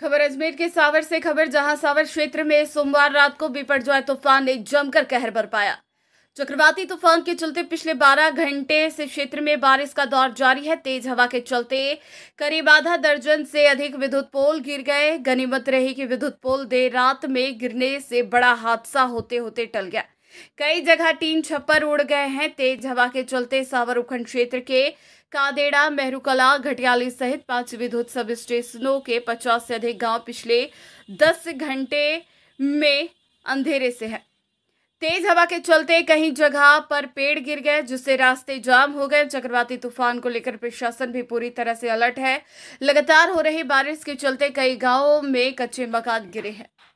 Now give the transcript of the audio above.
खबर अजमेर के सावर से खबर जहां सावर क्षेत्र में सोमवार रात को बिपरजॉय तूफान ने जमकर कहर बरपाया चक्रवाती तूफान के चलते पिछले 12 घंटे से क्षेत्र में बारिश का दौर जारी है तेज हवा के चलते करीब आधा दर्जन से अधिक विद्युत पोल गिर गए गनीमत रही कि विद्युत पोल देर रात में गिरने से बड़ा हादसा होते होते टल गया कई जगह टीन छप्पर उड़ गए हैं तेज हवा के चलते सावर उपखंड क्षेत्र के कादेड़ा मेहरूकला घटियाली सहित पांच विद्युत सब स्टेशनों के पचास से अधिक गांव पिछले दस घंटे में अंधेरे से है तेज हवा के चलते कहीं जगह पर पेड़ गिर गए जिससे रास्ते जाम हो गए चक्रवाती तूफान को लेकर प्रशासन भी पूरी तरह से अलर्ट है लगातार हो रही बारिश के चलते कई गांवों में कच्चे मकान गिरे हैं